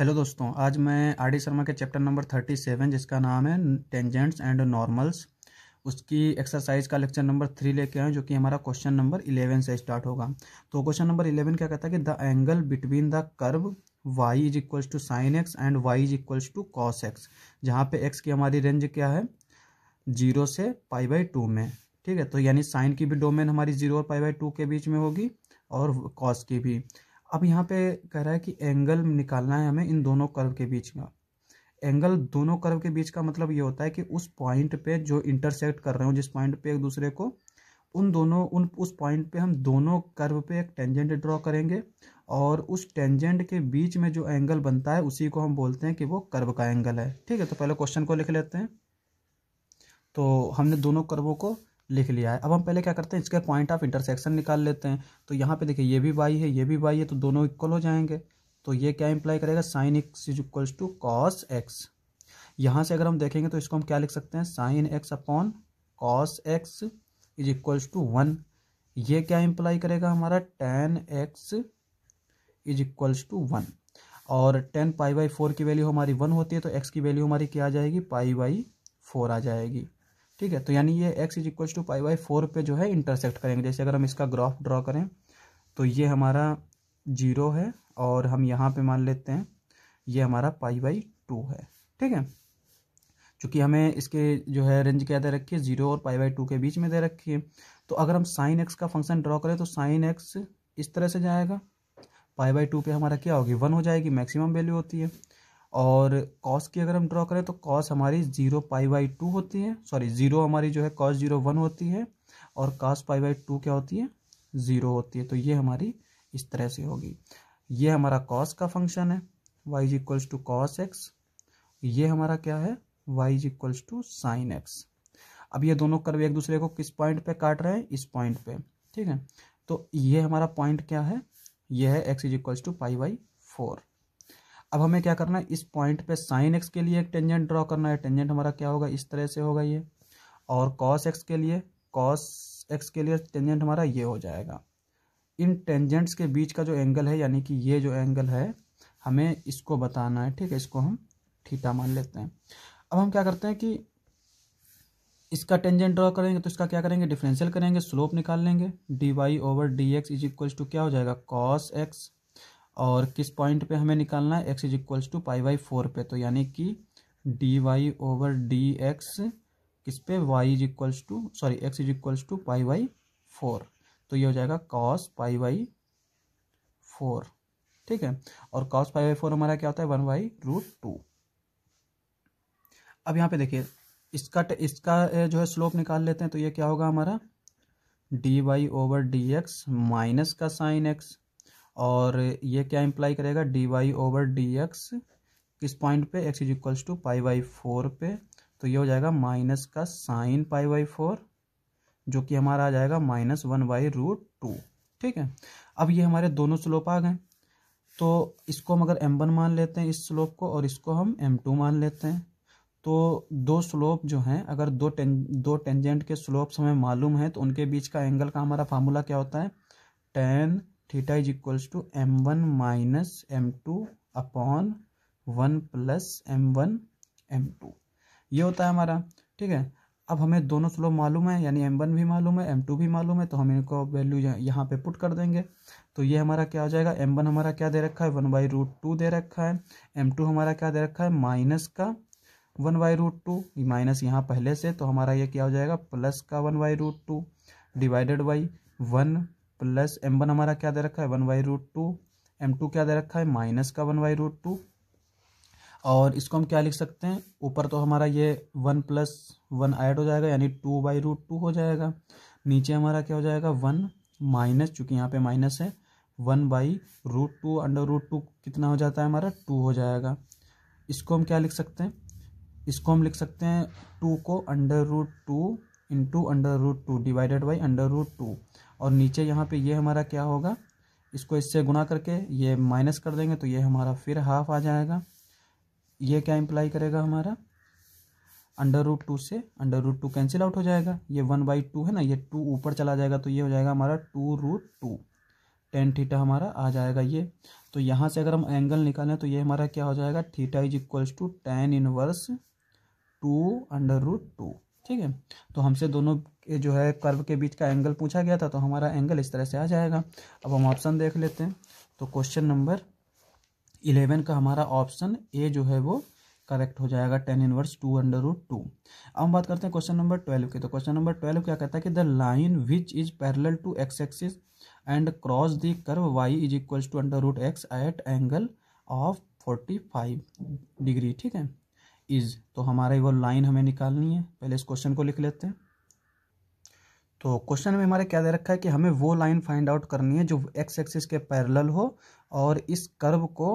hello दोस्तों आज मैं आर डी शर्मा के चैप्टर नंबर थर्टी सेवन जिसका नाम है टेंजेंट्स एंड नॉर्मल्स उसकी एक्सरसाइज का लेक्चर नंबर थ्री लेके आए जो कि हमारा क्वेश्चन नंबर इलेवन से स्टार्ट होगा तो क्वेश्चन नंबर इलेवन क्या कहता है कि the angle between the curve y is equals to sine x and y is equals to cos x जहाँ पे एक्स की हमारी रेंज क्या है जीरो से पाई बाई टू में ठीक है तो यानी साइन की भी डोमेन हमारी जीरो और पाई बाई टू के बीच में होगी और कॉस की भी अब यहाँ पे कह रहा है कि एंगल निकालना है हमें इन दोनों कर्व के बीच का एंगल दोनों कर्व के बीच का मतलब ये होता है कि उस पॉइंट पे जो इंटरसेक्ट कर रहे हो जिस पॉइंट पे एक दूसरे को उन दोनों उन उस पॉइंट पे हम दोनों कर्व पे एक टेंजेंट ड्रॉ करेंगे और उस टेंजेंट के बीच में जो एंगल बनता है उसी को हम बोलते हैं कि वो कर्व का एंगल है ठीक है तो पहले क्वेश्चन को लिख लेते हैं तो हमने दोनों कर्वों को लिख लिया है अब हम पहले क्या करते हैं इसके पॉइंट ऑफ इंटरसेक्शन निकाल लेते हैं तो यहाँ पे देखिए ये भी वाई है ये भी वाई है तो दोनों इक्वल हो जाएंगे तो ये क्या इंप्लाई करेगा sine x is equals to cos x यहाँ से अगर हम देखेंगे तो इसको हम क्या लिख सकते हैं sine x upon cos x is equals to one ये क्या इम्प्लाई करेगा हमारा tan x is equals to one और टेन पाई बाई फोर की वैल्यू हमारी वन होती है तो एक्स की वैल्यू हमारी क्या आ जाएगी पाई बाई फोर आ जाएगी ठीक है तो यानी ये x is equal to pi by four पे जो है इंटरसेक्ट करेंगे जैसे अगर हम इसका ग्राफ ड्रॉ करें तो ये हमारा जीरो है और हम यहाँ पे मान लेते हैं ये हमारा पाई बाई टू है ठीक है चूंकि हमें इसके जो है रेंज क्या दे रखी है जीरो और पाई बाई टू के बीच में दे रखी है तो अगर हम साइन एक्स का फंक्शन ड्रॉ करें तो साइन एक्स इस तरह से जाएगा पाई बाई टू पे हमारा क्या होगी वन हो जाएगी मैक्सिमम वैल्यू होती है और कॉस की अगर हम ड्रॉ करें तो कॉस हमारी जीरो पाई बाई टू होती है सॉरी ज़ीरो हमारी जो है कॉस जीरो वन होती है और कॉस पाई बाई टू क्या होती है ज़ीरो होती है तो ये हमारी इस तरह से होगी ये हमारा कॉस का फंक्शन है y is equals to cos x ये हमारा क्या है y is equals to sine x अब ये दोनों कर्व एक दूसरे को किस पॉइंट पे काट रहे हैं इस पॉइंट पे ठीक है तो ये हमारा पॉइंट क्या है ये है x is equals to pi by four अब हमें क्या करना है इस पॉइंट पे साइन एक्स के लिए एक टेंजेंट ड्रॉ करना है टेंजेंट हमारा क्या होगा इस तरह से होगा ये और कॉस एक्स के लिए कॉस एक्स के लिए टेंजेंट हमारा ये हो जाएगा इन टेंजेंट्स के बीच का जो एंगल है यानी कि ये जो एंगल है हमें इसको बताना है ठीक है इसको हम ठीठा मान लेते हैं अब हम क्या करते हैं कि इसका टेंजेंट ड्रॉ करेंगे तो इसका क्या करेंगे डिफरेंशियल करेंगे स्लोप निकाल लेंगे d y over d x is equals to क्या हो जाएगा कॉस एक्स और किस पॉइंट पे हमें निकालना है x is equals to pi by four पे तो यानी कि d y over d x किस पे y is equals to sorry x is equals to pi by four तो ये हो जाएगा कॉस पाई बाई फोर ठीक है और कॉस पाई बाई फोर हमारा क्या होता है वन बाई रूट टू अब यहाँ पे देखिए इसका इसका जो है स्लोप निकाल लेते हैं तो ये क्या होगा हमारा d y over d x minus का साइन एक्स और ये क्या इम्प्लाई करेगा d y over d x किस पॉइंट पे x is equals to pi by four पे तो ये हो जाएगा माइनस का साइन पाई बाई फोर जो कि हमारा आ जाएगा minus one by root two ठीक है अब ये हमारे दोनों स्लोप आ गए तो इसको हम अगर एम वन मान लेते हैं इस स्लोप को और इसको हम एम टू मान लेते हैं तो दो स्लोप जो हैं अगर दो टें दो टेंजेंट के स्लोप्स हमें मालूम हैं तो उनके बीच का एंगल का हमारा फार्मूला क्या होता है tan theta is equals to m one minus m two upon one plus m one m two ये होता है हमारा ठीक है अब हमें दोनों स्लोप मालूम है यानी एम वन भी मालूम है एम टू भी मालूम है तो हम इनको वैल्यू यहाँ पे पुट कर देंगे तो ये हमारा क्या हो जाएगा एम वन हमारा क्या दे रखा है वन बाई रूट टू दे रखा है एम टू हमारा क्या दे रखा है माइनस का one by root two minus यहाँ पहले से तो हमारा ये क्या हो जाएगा प्लस का one by root two divided by one plus m one हमारा क्या दे रखा है one by root two m two क्या दे रखा है माइनस का वन बाई रूट टू और इसको हम क्या लिख सकते हैं ऊपर तो हमारा ये वन प्लस वन ऐड हो जाएगा यानी टू बाई रूट टू हो जाएगा नीचे हमारा क्या हो जाएगा वन माइनस चूँकि यहाँ पे माइनस है one by root two under root two कितना हो जाता है हमारा टू हो जाएगा इसको हम क्या लिख सकते हैं इसको हम लिख सकते हैं टू को under root two into under root two divided by under root two और नीचे यहाँ पे ये हमारा क्या होगा इसको इससे गुना करके ये माइनस कर देंगे तो ये हमारा फिर हाफ आ जाएगा ये क्या इम्प्लाई करेगा हमारा अंडर रूट टू से under root two cancel out हो जाएगा ये वन बाई टू है ना ये टू ऊपर चला जाएगा तो ये हो जाएगा हमारा two root two tan theta हमारा आ जाएगा ये तो यहाँ से अगर हम एंगल निकालें तो ये हमारा क्या हो जाएगा theta is equals to tan inverse two under root two ठीक है तो हमसे दोनों जो है कर्व के बीच का एंगल पूछा गया था तो हमारा एंगल इस तरह से आ जाएगा अब हम ऑप्शन देख लेते हैं तो क्वेश्चन नंबर इलेवन का हमारा ऑप्शन ए जो है वो करेक्ट हो जाएगा tan inverse two under root two अब हम बात करते हैं क्वेश्चन नंबर ट्वेल्व की तो क्वेश्चन नंबर ट्वेल्व क्या कहता है कि the line which is parallel to x axis and cross the curve y is equals to under root x at angle of forty five degree ठीक है is तो हमारा ये वो लाइन हमें निकालनी है पहले इस क्वेश्चन को लिख लेते हैं तो क्वेश्चन में हमारे क्या दे रखा है कि हमें वो लाइन फाइंड आउट करनी है जो एक्स एक्सिस के पैरेलल हो और इस कर्व को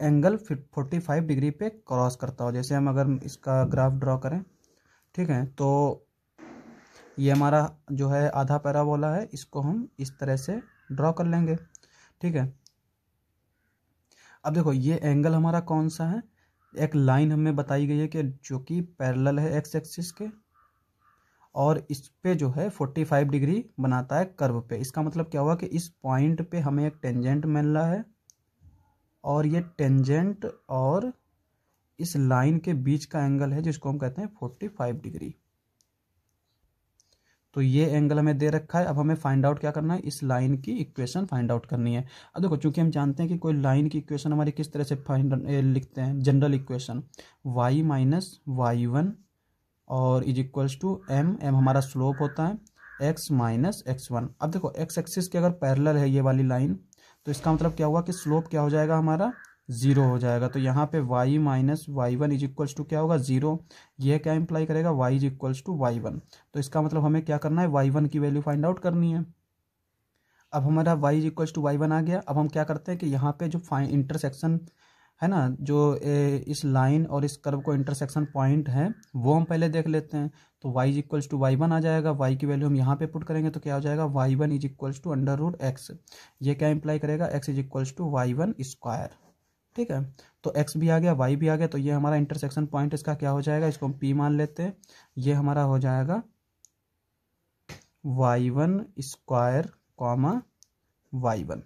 एंगल फोर्टी फाइव डिग्री पे क्रॉस करता हो जैसे हम अगर इसका ग्राफ ड्रॉ करें ठीक है तो ये हमारा जो है आधा पैराबोला है इसको हम इस तरह से ड्रॉ कर लेंगे ठीक है अब देखो ये एंगल हमारा कौन सा है एक लाइन हमें बताई गई है कि जो कि पैरेलल है एक्स एक्सिस के और इस पे जो है 45 डिग्री बनाता है कर्व पे इसका मतलब क्या हुआ कि इस पॉइंट पे हमें एक टेंजेंट मिल रहा है और ये टेंजेंट और इस लाइन के बीच का एंगल है जिसको हम कहते हैं 45 डिग्री तो ये एंगल हमें दे रखा है अब हमें फाइंड आउट क्या करना है इस लाइन की इक्वेशन फाइंड आउट करनी है अब देखो चूंकि हम जानते हैं कि कोई लाइन की इक्वेशन हमारी किस तरह से फाइंड लिखते हैं general equation y minus y one और is equals to m m हमारा स्लोप होता है एक्स माइनस एक्स वन अब देखो एक्स एक्सिस के अगर पैरल है ये वाली लाइन तो इसका मतलब क्या हुआ कि स्लोप क्या हो जाएगा हमारा ज़ीरो हो जाएगा तो यहाँ पे y minus y one is equals to क्या होगा ज़ीरो ये क्या इंप्लाई करेगा y is equals to y one तो इसका मतलब हमें क्या करना है वाई वन की वैल्यू फाइंड आउट करनी है अब हमारा y is equals to y one आ गया अब हम क्या करते हैं कि यहाँ पे जो फाइन इंटरसेक्शन है ना जो ए, इस लाइन और इस कर्व को इंटरसेक्शन पॉइंट है वो हम पहले देख लेते हैं तो y is equals to y one आ जाएगा y की वैल्यू हम यहाँ पे पुट करेंगे तो क्या हो जाएगा y one is equals to under root x ये क्या इंप्लाई करेगा x is equals to y one square ठीक है तो एक्स भी आ गया वाई भी आ गया तो ये हमारा इंटरसेक्शन पॉइंट इसका क्या हो जाएगा इसको हम पी मान लेते हैं ये हमारा हो जाएगा y one square comma y one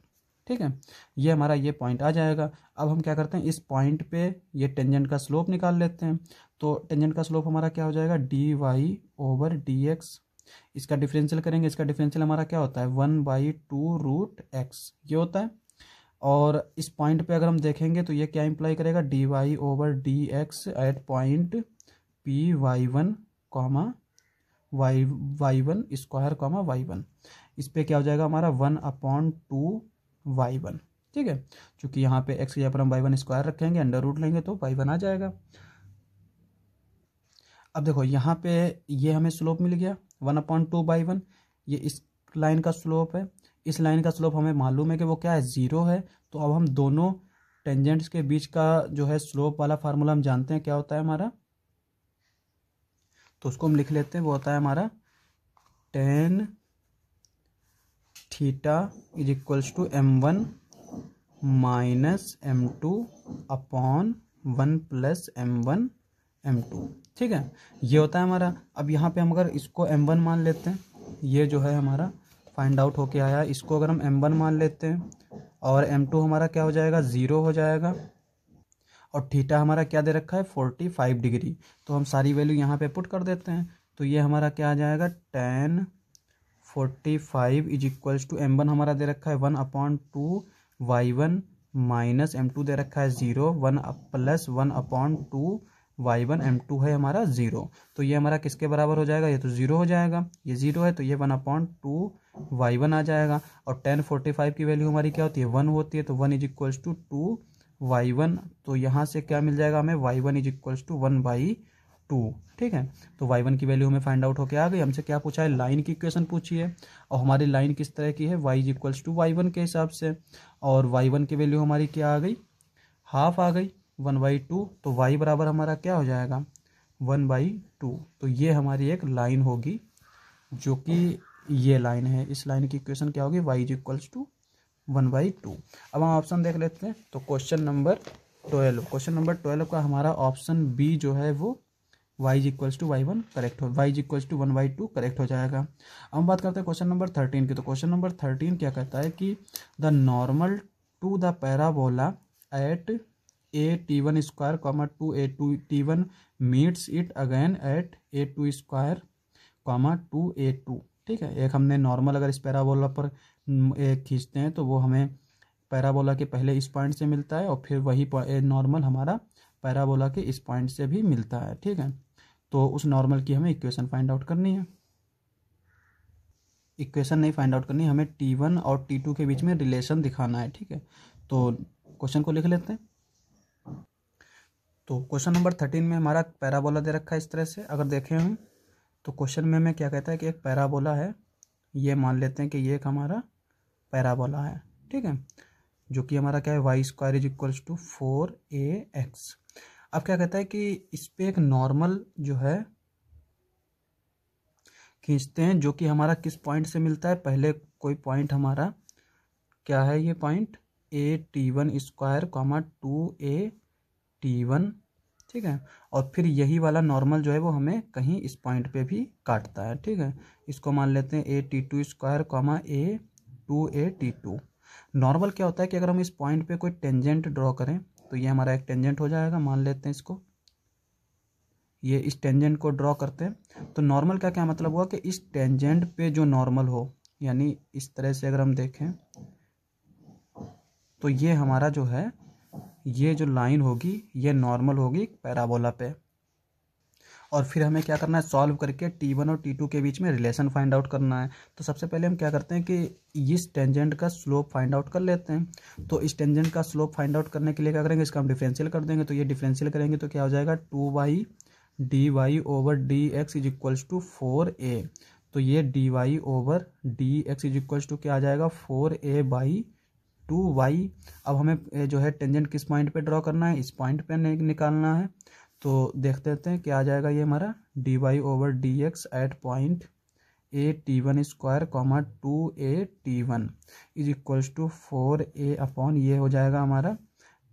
ठीक है ये हमारा ये पॉइंट आ जाएगा अब हम क्या करते हैं इस पॉइंट पे ये टेंजेंट का स्लोप निकाल लेते हैं तो टेंजेंट का स्लोप हमारा क्या हो जाएगा d y over d x इसका डिफरेंशियल करेंगे इसका डिफरेंशियल हमारा क्या होता है one by two root x ये होता है और इस पॉइंट पे अगर हम देखेंगे तो ये क्या इम्प्लाई करेगा d y over d x at point P y one comma y y one square comma y one इस पर क्या हो जाएगा हमारा one upon two y one ठीक है क्योंकि यहाँ पे एक्स या पर हम वाई वन स्क्वायर रखेंगे अंडर रूट लेंगे तो वाई वन आ जाएगा अब देखो यहाँ पे ये हमें स्लोप मिल गया one upon two by one ये इस लाइन का स्लोप है इस लाइन का स्लोप हमें मालूम है कि वो क्या है ज़ीरो है तो अब हम दोनों टेंजेंट्स के बीच का जो है स्लोप वाला फार्मूला हम जानते हैं क्या होता है हमारा तो उसको हम लिख लेते हैं वो होता है हमारा tan theta is equals to m one minus m two upon one plus m one m two ठीक है ये होता है हमारा अब यहाँ पे हम अगर इसको एम वन मान लेते हैं ये जो है हमारा फाइंड आउट होके आया इसको अगर हम एम वन मान लेते हैं और एम टू हमारा क्या हो जाएगा ज़ीरो हो जाएगा और थीटा हमारा क्या दे रखा है फोर्टी फाइव डिग्री तो हम सारी वैल्यू यहाँ पे पुट कर देते हैं तो ये हमारा क्या आ जाएगा tan forty five is equals to m one हमारा दे रखा है one upon two y one minus m two दे रखा है zero one plus one upon two y one m two है हमारा ज़ीरो तो ये हमारा किसके बराबर हो जाएगा ये तो ज़ीरो हो जाएगा ये ज़ीरो है तो ये one upon two y one आ जाएगा और टेन फोर्टी फाइव की वैल्यू हमारी क्या होती है वन होती है तो one is equals to two y one तो यहाँ से क्या मिल जाएगा हमें y one is equals to one by two ठीक है तो वाई वन की वैल्यू हमें फाइंड आउट होकर आ गई हमसे क्या पूछा है लाइन की इक्वेशन पूछी है और हमारी लाइन किस तरह की है y is equals to y one के हिसाब से और वाई वन की वैल्यू हमारी क्या आ गई हाफ आ गई वन बाई टू तो वाई बराबर हमारा क्या हो जाएगा वन बाई टू तो ये हमारी एक लाइन होगी जो कि ये लाइन है इस लाइन की इक्वेशन क्या होगी y is equals to one by two अब हम ऑप्शन देख लेते हैं तो question number twelve question number twelve का हमारा ऑप्शन बी जो है वो y equals to y one correct हो y equals to one by two correct हो जाएगा हम बात करते हैं क्वेश्चन नंबर थर्टीन की तो क्वेश्चन नंबर थर्टीन क्या कहता है कि the normal to the parabola at a t one square comma two a two t one meets it again at a two square comma two a two ठीक है एक हमने नॉर्मल अगर इस पैराबोला पर एक खींचते हैं तो वो हमें पैराबोला के पहले इस पॉइंट से मिलता है और फिर वही नॉर्मल हमारा पैराबोला के इस पॉइंट से भी मिलता है ठीक है तो उस नॉर्मल की हमें इक्वेशन फाइंड आउट करनी है इक्वेशन नहीं फाइंड आउट करनी हमें टी वन और टी टू के बीच में रिलेशन दिखाना है ठीक है तो क्वेश्चन को लिख लेते हैं तो क्वेश्चन नंबर थर्टीन में हमारा पैराबोला दे रखा है इस तरह से अगर देखे हम तो क्वेश्चन में हमें क्या कहता है कि एक पैराबोला है ये मान लेते हैं कि ये एक हमारा पैराबोला है ठीक है जो कि हमारा क्या है y square is equals to four a x अब क्या कहता है कि इस पर एक नॉर्मल जो है खींचते हैं जो कि हमारा किस पॉइंट से मिलता है पहले कोई पॉइंट हमारा क्या है ये point a t one square comma two a t one ठीक है और फिर यही वाला नॉर्मल जो है वो हमें कहीं इस पॉइंट पे भी काटता है ठीक है इसको मान लेते हैं a t two square comma a two a t two normal क्या होता है कि अगर हम इस पॉइंट पे कोई टेंजेंट ड्रॉ करें तो ये हमारा एक टेंजेंट हो जाएगा मान लेते हैं इसको ये इस टेंजेंट को ड्रॉ करते हैं तो नॉर्मल का क्या मतलब हुआ कि इस टेंजेंट पे जो नॉर्मल हो यानी इस तरह से अगर हम देखें तो ये हमारा जो है ये जो लाइन होगी ये नॉर्मल होगी पैराबोला पे और फिर हमें क्या करना है सॉल्व करके टी वन और टी टू के बीच में रिलेशन फाइंड आउट करना है तो सबसे पहले हम क्या करते हैं कि इस टेंजेंट का स्लोप फाइंड आउट कर लेते हैं तो इस टेंजेंट का स्लोप फाइंड आउट करने के लिए क्या करेंगे इसका हम डिफ्रेंशियल कर देंगे तो ये डिफ्रेंशियल करेंगे तो क्या हो जाएगा two y d y over d x is equals to four a तो ये d y over d x is equals to क्या आ जाएगा four a by two y अब हमें जो है टेंजेंट किस पॉइंट पे ड्रॉ करना है इस पॉइंट पे निकालना है तो देख देते हैं क्या आ जाएगा ये हमारा d y over d x at point a t one square comma two a t one is equals to four a upon ये हो जाएगा हमारा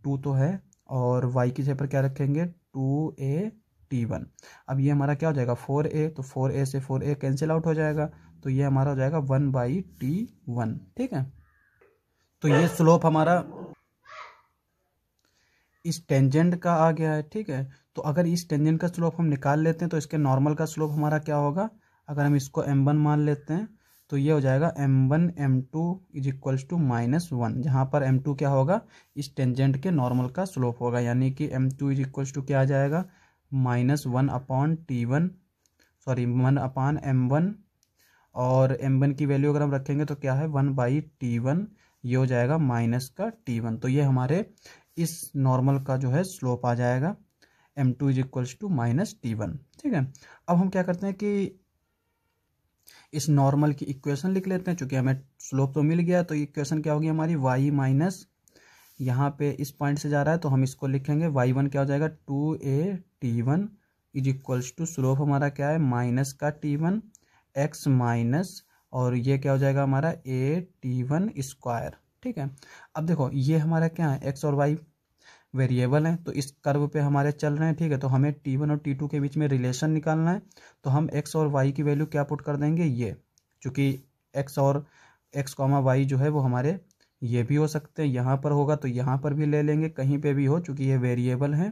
टू तो है और वाई की जगह पर क्या रखेंगे टू ए टी वन अब ये हमारा क्या हो जाएगा फोर ए तो फोर ए से फोर ए कैंसिल आउट हो जाएगा तो ये हमारा हो जाएगा वन बाई टी वन ठीक है तो ये स्लोप हमारा इस टेंजेंट का आ गया है ठीक है तो अगर इस टेंजेंट का स्लोप हम निकाल लेते हैं तो इसके नॉर्मल का स्लोप हमारा क्या होगा अगर हम इसको एम वन मान लेते हैं तो ये हो जाएगा m one m two is equals to minus one जहाँ पर एम टू क्या होगा इस टेंजेंट के नॉर्मल का स्लोप होगा यानी कि m two is equals to क्या आ जाएगा minus one upon t one sorry one upon m one और एम वन की वैल्यू अगर हम रखेंगे तो क्या है वन बाई टी वन ये हो जाएगा माइनस का टी वन तो ये हमारे इस नॉर्मल का जो है स्लोप आ जाएगा m two is equals to minus t one ठीक है अब हम क्या करते हैं कि इस नॉर्मल की इक्वेशन लिख लेते हैं चूंकि हमें स्लोप तो मिल गया तो इक्वेशन क्या होगी हमारी वाई माइनस यहाँ पे इस पॉइंट से जा रहा है तो हम इसको लिखेंगे वाई वन क्या हो जाएगा two a t one is equals to slope हमारा क्या है माइनस का टी वन एक्स माइनस और ये क्या हो जाएगा हमारा ए टी वन स्क्वायर ठीक है अब देखो ये हमारा क्या है एक्स और वाई वेरिएबल हैं तो इस कर्व पे हमारे चल रहे हैं ठीक है तो हमें टी वन और टी टू के बीच में रिलेशन निकालना है तो हम एक्स और वाई की वैल्यू क्या पुट कर देंगे ये चूँकि एक्स और एक्स कॉमा वाई जो है वो हमारे ये भी हो सकते हैं यहाँ पर होगा तो यहाँ पर भी ले लेंगे कहीं पे भी हो चूँकि ये वेरिएबल हैं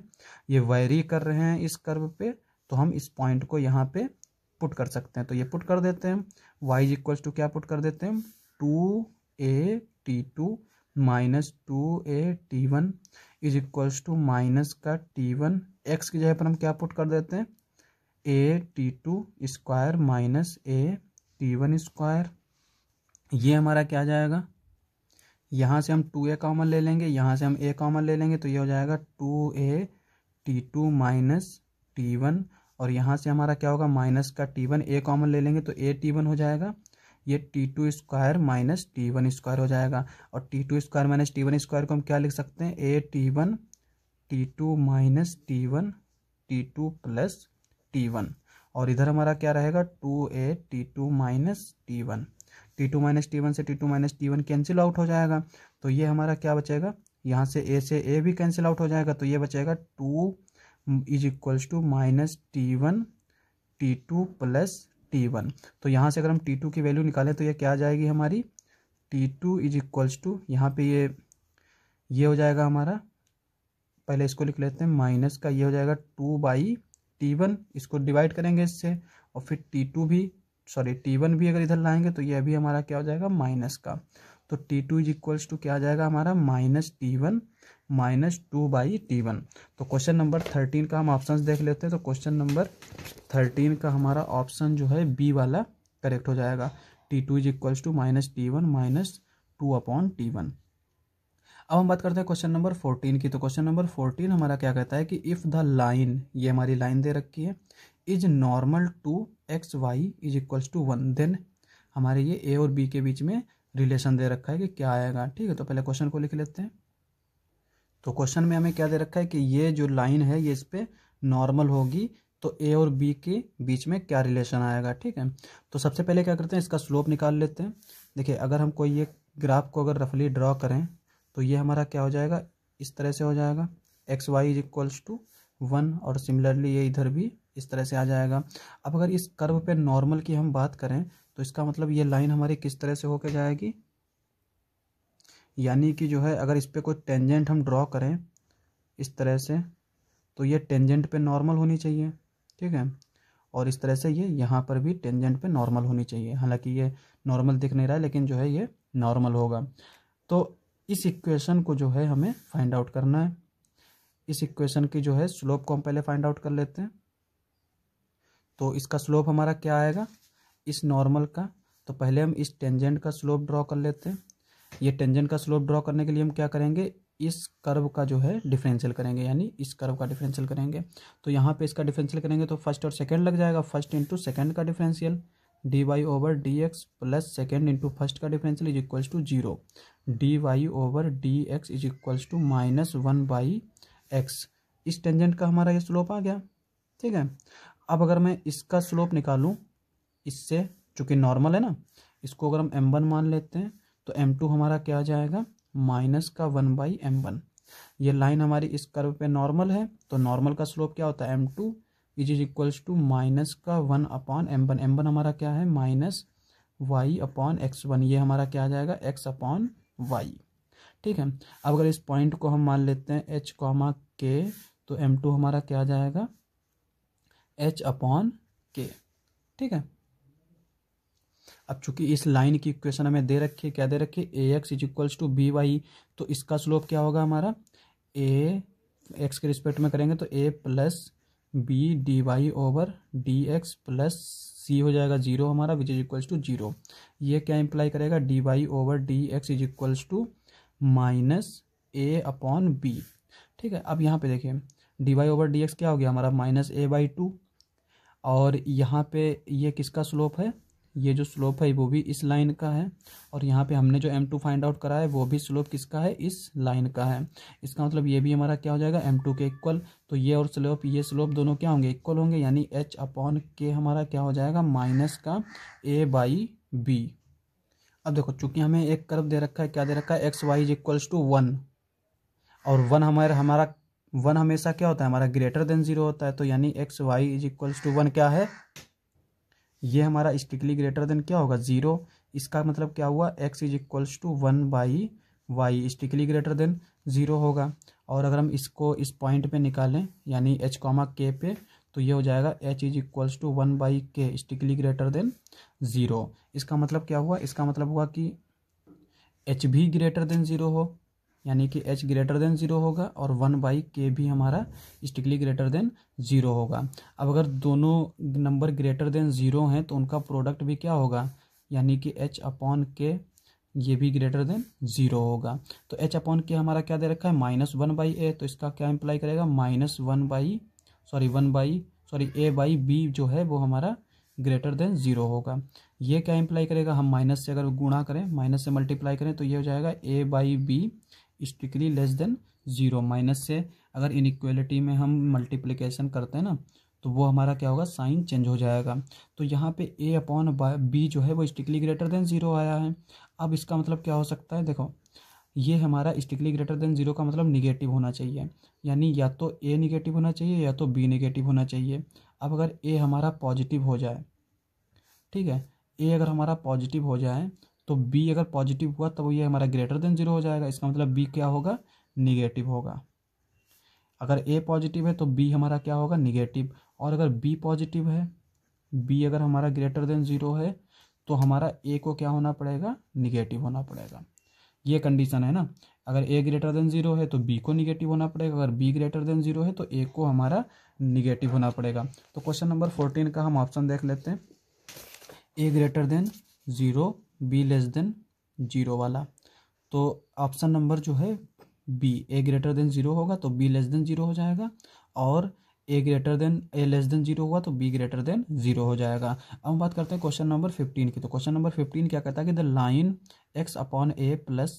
ये वेरी कर रहे हैं इस कर्व पे तो हम इस पॉइंट को यहाँ पे पुट कर सकते हैं तो ये पुट कर देते हैं वाई इक्वल्स टू क्या पुट कर देते हैं two a t two minus two a t one is equals to minus का टी वन एक्स की जगह पर हम क्या पुट कर देते हैं a t two square minus a t one square ये हमारा क्या जाएगा यहाँ से हम टू ए कॉमन ले लेंगे यहाँ से हम ए कॉमन ले लेंगे तो ये हो जाएगा two a t two minus t one और यहाँ से हमारा क्या होगा माइनस का टी वन ए कॉमन ले लेंगे तो ए टी वन हो जाएगा ये t two square minus t one square हो जाएगा और t two square minus t one square को हम क्या लिख सकते हैं a t one t two minus t one t two plus t one और इधर हमारा क्या रहेगा two a t two minus t one t two minus t one से t two minus t one cancel out हो जाएगा तो ये हमारा क्या बचेगा यहाँ से ए से ए भी कैंसिल आउट हो जाएगा तो ये बचेगा two is equals to minus t one t two plus t one तो यहाँ से अगर हम टी टू की वैल्यू निकालें तो ये क्या आ जाएगी हमारी t two is equals to यहाँ पे ये ये हो जाएगा हमारा पहले इसको लिख लेते हैं माइनस का ये हो जाएगा टू बाई टी वन इसको डिवाइड करेंगे इससे और फिर टी टू भी सॉरी टी वन भी अगर इधर लाएंगे तो ये भी हमारा क्या हो जाएगा माइनस का तो t two is equals to क्या आ जाएगा हमारा minus t one minus two by t one तो क्वेश्चन नंबर थर्टीन का हम ऑप्शन देख लेते हैं तो क्वेश्चन नंबर थर्टीन का हमारा ऑप्शन जो है बी वाला करेक्ट हो जाएगा t two is equals to minus t one minus two upon t one अब हम बात करते हैं क्वेश्चन नंबर फोर्टीन की तो क्वेश्चन नंबर फोर्टीन हमारा क्या कहता है कि इफ़ द लाइन ये हमारी लाइन दे रखी है is normal to x y is equals to one then हमारे ये ए और बी के बीच में रिलेशन दे रखा है कि क्या आएगा ठीक है तो पहले क्वेश्चन को लिख लेते हैं तो क्वेश्चन में हमें क्या दे रखा है कि ये जो लाइन है ये इस पर नॉर्मल होगी तो ए और बी के बीच में क्या रिलेशन आएगा ठीक है तो सबसे पहले क्या करते हैं इसका स्लोप निकाल लेते हैं देखिए अगर हम कोई ये ग्राफ को अगर रफली ड्रॉ करें तो ये हमारा क्या हो जाएगा इस तरह से हो जाएगा x y is equals to one और सिमिलरली ये इधर भी इस तरह से आ जाएगा अब अगर इस कर्व पे नॉर्मल की हम बात करें तो इसका मतलब ये लाइन हमारी किस तरह से होकर जाएगी यानी कि जो है अगर इस पर कोई टेंजेंट हम ड्रॉ करें इस तरह से तो ये टेंजेंट पे नॉर्मल होनी चाहिए ठीक है और इस तरह से ये यहाँ पर भी टेंजेंट पे नॉर्मल होनी चाहिए हालांकि ये नॉर्मल दिख नहीं रहा है लेकिन जो है ये नॉर्मल होगा तो इस इक्वेशन को जो है हमें फाइंड आउट करना है इस इक्वेशन की जो है स्लोप को हम पहले फाइंड आउट कर लेते हैं तो इसका स्लोप हमारा क्या आएगा इस नॉर्मल का तो पहले हम इस टेंजेंट का स्लोप ड्रॉ कर लेते हैं ये टेंजेंट का स्लोप ड्रॉ करने के लिए हम क्या करेंगे इस कर्व का जो है डिफरेंशियल करेंगे यानी इस कर्व का डिफरेंशियल करेंगे तो यहाँ पे इसका डिफरेंशियल करेंगे तो फर्स्ट और सेकंड लग जाएगा फर्स्ट इंटू सेकेंड का differential d y over d x plus second into first का differential is equals to zero d y over d x is equals to minus one by x इस tangent का हमारा ये slope आ गया ठीक है अब अगर मैं इसका स्लोप निकालूँ इससे चूँकि नॉर्मल है ना इसको अगर हम एम वन मान लेते हैं तो एम टू हमारा क्या आ जाएगा माइनस का वन बाई एम वन ये लाइन हमारी इस कर्व पे नॉर्मल है तो नॉर्मल का स्लोप क्या होता है m two is is equals to minus का one upon m one m one हमारा क्या है minus y upon x one ये हमारा क्या आ जाएगा एक्स अपॉन वाई ठीक है अब अगर इस पॉइंट को हम मान लेते हैं एच कॉमा के तो एम टू हमारा क्या आ जाएगा एच अपॉन के ठीक है अब चूंकि इस लाइन की इक्वेशन हमें दे रखी है क्या दे रखी है a x is equals to b y तो इसका स्लोप क्या होगा हमारा ए एक्स के रिस्पेक्ट में करेंगे तो a plus b d y over d x plus c हो जाएगा जीरो हमारा which is equals to zero ये क्या इंप्लाई करेगा d y over d x is equals to minus a upon b ठीक है अब यहाँ पे देखिए d y over d x क्या हो गया हमारा माइनस ए बाई टू और यहाँ पे ये किसका स्लोप है ये जो स्लोप है वो भी इस लाइन का है और यहाँ पे हमने जो एम टू फाइंड आउट करा है वो भी स्लोप किसका है इस लाइन का है इसका मतलब ये भी हमारा क्या हो जाएगा एम टू के इक्वल तो ये और स्लोप ये स्लोप दोनों क्या होंगे इक्वल होंगे यानी एच अपॉन के हमारा क्या हो जाएगा माइनस का ए बाई बी अब देखो चूंकि हमें एक कर्व दे रखा है क्या दे रखा है x y is equals to one और वन हमारे हमारा वन हमेशा क्या होता है हमारा ग्रेटर देन जीरो होता है तो यानी x y is equals to one क्या है ये हमारा स्ट्रिकली ग्रेटर देन क्या होगा जीरो इसका मतलब क्या हुआ x is equals to one by y strictly greater than zero होगा और अगर हम इसको इस पॉइंट पे निकालें यानी एच कॉमा के पे तो ये हो जाएगा h is equals to one by k strictly greater than zero इसका मतलब क्या हुआ इसका मतलब हुआ कि एच भी ग्रेटर देन ज़ीरो हो यानी कि h ग्रेटर देन जीरो होगा और वन बाई के भी हमारा स्टिकली ग्रेटर देन जीरो होगा अब अगर दोनों नंबर ग्रेटर देन जीरो हैं तो उनका प्रोडक्ट भी क्या होगा यानी कि h अपॉन के ये भी ग्रेटर देन जीरो होगा तो h अपॉन के हमारा क्या दे रखा है माइनस वन बाई ए तो इसका क्या इम्प्लाई करेगा minus one by sorry one by sorry a by b जो है वो हमारा ग्रेटर देन जीरो होगा ये क्या इम्प्लाई करेगा हम माइनस से अगर गुणा करें माइनस से मल्टीप्लाई करें तो ये हो जाएगा a by b strictly less than zero minus से अगर इनक्वलिटी में हम मल्टीप्लिकेशन करते हैं ना तो वो हमारा क्या होगा साइन चेंज हो जाएगा तो यहाँ पे ए अपॉन बी जो है वो स्ट्रिकली ग्रेटर देन ज़ीरो आया है अब इसका मतलब क्या हो सकता है देखो ये हमारा स्टिकली ग्रेटर देन ज़ीरो का मतलब निगेटिव होना चाहिए यानी या तो ए निगेटिव होना चाहिए या तो बी निगेटिव होना चाहिए अब अगर ए हमारा पॉजिटिव हो जाए ठीक है ए अगर हमारा पॉजिटिव हो जाए तो b अगर पॉजिटिव हुआ तो ये हमारा ग्रेटर देन जीरो हो जाएगा इसका मतलब b क्या होगा निगेटिव होगा अगर a पॉजिटिव है तो b हमारा क्या होगा निगेटिव और अगर b पॉजिटिव है b अगर हमारा ग्रेटर देन जीरो है तो हमारा a को क्या होना पड़ेगा निगेटिव होना पड़ेगा ये कंडीशन है ना अगर ए ग्रेटर देन जीरो है तो बी को निगेटिव होना पड़ेगा अगर बी ग्रेटर देन जीरो है तो ए को हमारा निगेटिव होना पड़ेगा तो क्वेश्चन नंबर फोर्टीन का हम ऑप्शन देख लेते हैं a greater than zero b less than zero वाला तो ऑप्शन नंबर जो है b a greater than zero होगा तो बी लेस देन जीरो हो जाएगा और a greater than a less than zero होगा तो बी ग्रेटर देन जीरो हो जाएगा अब हम बात करते हैं क्वेश्चन नंबर फिफ्टीन की तो क्वेश्चन नंबर फिफ्टीन क्या कहता है कि the line x upon a plus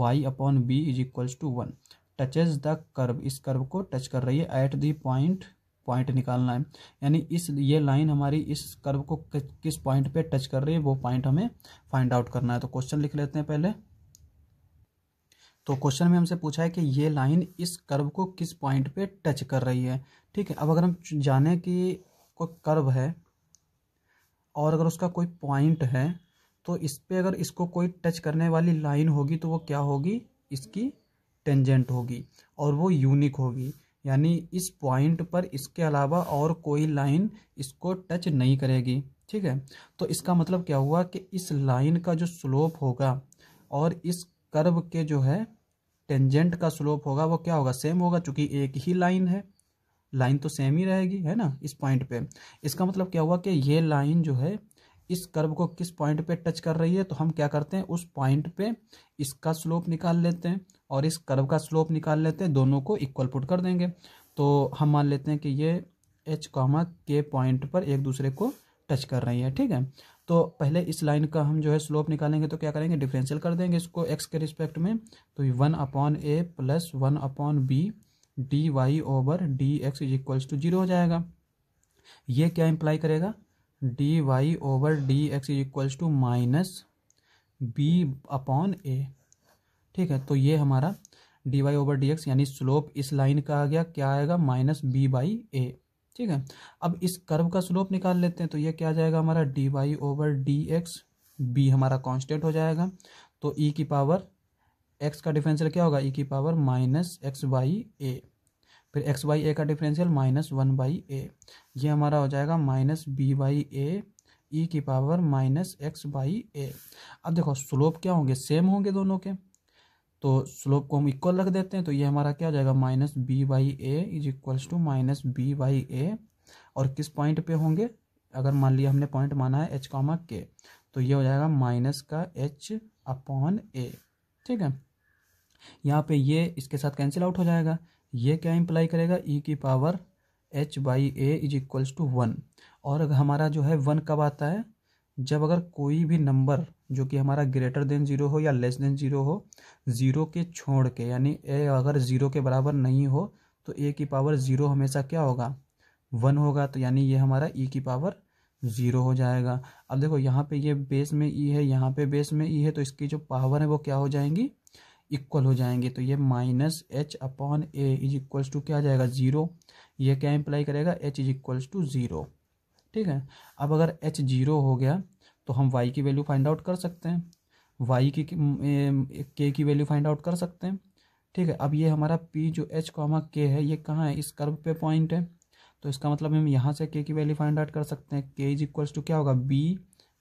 y upon b is equals to one touches the curve इस कर्व को टच कर रही है एट द पॉइंट पॉइंट निकालना है यानी इस ये लाइन हमारी इस कर्व को किस पॉइंट पे टच कर रही है वो पॉइंट हमें फाइंड आउट करना है तो क्वेश्चन लिख लेते हैं पहले तो क्वेश्चन में हमसे पूछा है कि ये लाइन इस कर्व को किस पॉइंट पे टच कर रही है ठीक है अब अगर हम जाने कि कोई कर्व है और अगर उसका कोई पॉइंट है तो इस पर अगर इसको कोई टच करने वाली लाइन होगी तो वो क्या होगी इसकी टेंजेंट होगी और वो यूनिक होगी यानी इस पॉइंट पर इसके अलावा और कोई लाइन इसको टच नहीं करेगी ठीक है तो इसका मतलब क्या हुआ कि इस लाइन का जो स्लोप होगा और इस कर्व के जो है टेंजेंट का स्लोप होगा वो क्या होगा सेम होगा चूँकि एक ही लाइन है लाइन तो सेम ही रहेगी है ना इस पॉइंट पे इसका मतलब क्या हुआ कि ये लाइन जो है इस कर्व को किस पॉइंट पे टच कर रही है तो हम क्या करते हैं उस पॉइंट पे इसका स्लोप निकाल लेते हैं और इस कर्व का स्लोप निकाल लेते हैं दोनों को इक्वल पुट कर देंगे तो हम मान लेते हैं कि ये एच कॉमा के पॉइंट पर एक दूसरे को टच कर रही है ठीक है तो पहले इस लाइन का हम जो है स्लोप निकालेंगे तो क्या करेंगे डिफरेंशियल कर देंगे इसको एक्स के रिस्पेक्ट में तो one upon a plus one upon b d y over d x is equals to zero हो जाएगा ये क्या इंप्लाई करेगा d y over d x is equals to minus b upon a ठीक है तो ये हमारा d y over d x यानी स्लोप इस लाइन का आ गया क्या आएगा माइनस बी बाई ए ठीक है अब इस कर्व का स्लोप निकाल लेते हैं तो ये क्या आ जाएगा हमारा d y over d x b हमारा कांस्टेंट हो जाएगा तो ई e की पावर एक्स का डिफरेंशियल क्या होगा ई e की power minus x by a फिर एक्स बाई ए का differential minus one by a ये हमारा हो जाएगा minus b by a e की power minus x by a अब देखो स्लोप क्या होंगे सेम होंगे दोनों के तो स्लोप को हम इक्वल रख देते हैं तो ये हमारा क्या हो जाएगा minus b by a is equals to minus b by a और किस पॉइंट पे होंगे अगर मान लिया हमने पॉइंट माना है एच कॉमा के तो ये हो जाएगा माइनस का एच अपॉन ए ठीक है यहाँ पे ये इसके साथ कैंसिल आउट हो जाएगा ये क्या इम्प्लाई करेगा ई e की power h by a is equals to one और हमारा जो है वन कब आता है जब अगर कोई भी नंबर जो कि हमारा ग्रेटर देन ज़ीरो हो या लेस देन ज़ीरो हो ज़ीरो के छोड़ के यानी ए अगर ज़ीरो के बराबर नहीं हो तो ए की पावर ज़ीरो हमेशा क्या होगा वन होगा तो यानी ये हमारा ई e की पावर ज़ीरो हो जाएगा अब देखो यहाँ पे ये बेस में ई e है यहाँ पे बेस में ई e है तो इसकी जो पावर है वो क्या हो जाएंगी इक्वल हो जाएंगे तो ये minus h upon a is equals to क्या जाएगा ज़ीरो ये क्या इंप्लाई करेगा h is equals to zero ठीक है अब अगर एच ज़ीरो हो गया तो हम वाई की वैल्यू फाइंड आउट कर सकते हैं वाई की के की वैल्यू फाइंड आउट कर सकते हैं ठीक है अब ये हमारा पी जो एच कॉमा के है ये कहाँ है इस कर्व पे पॉइंट है तो इसका मतलब हम यहाँ से के की वैल्यू फाइंड आउट कर सकते हैं के इज इक्वल्स टू क्या होगा बी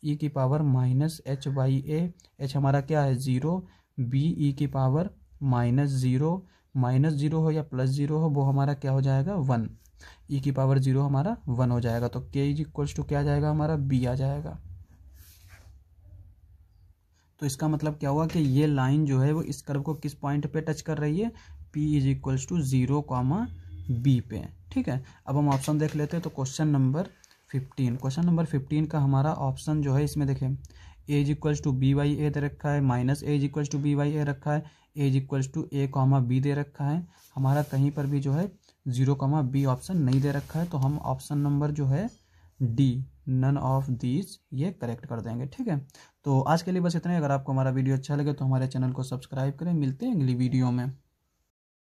ई e की power minus h y a h हमारा क्या है ज़ीरो बी ई e की power minus zero minus zero हो या प्लस ज़ीरो हो वो हमारा क्या हो जाएगा वन ई e की पावर ज़ीरो हमारा वन हो जाएगा तो के इज इक्वल्स टू क्या आ जाएगा हमारा बी आ जाएगा तो इसका मतलब क्या हुआ कि ये लाइन जो है वो इस कर्व को किस पॉइंट पे टच कर रही है p is equals to zero comma b पे ठीक है अब हम ऑप्शन देख लेते हैं तो question number fifteen question number fifteen का हमारा ऑप्शन जो है इसमें देखें h equals to b y a दे रखा है minus h equals to b y a रखा है h equals to a comma b दे रखा है हमारा कहीं पर भी जो है जीरो कॉमा बी ऑप्शन नहीं दे रखा है तो हम ऑप्शन नंबर जो है डी नन ऑफ दीज ये करेक्ट कर देंगे ठीक है तो आज के लिए बस इतना ही अगर आपको हमारा वीडियो अच्छा लगे तो हमारे चैनल को सब्सक्राइब करें मिलते हैं अगली वीडियो में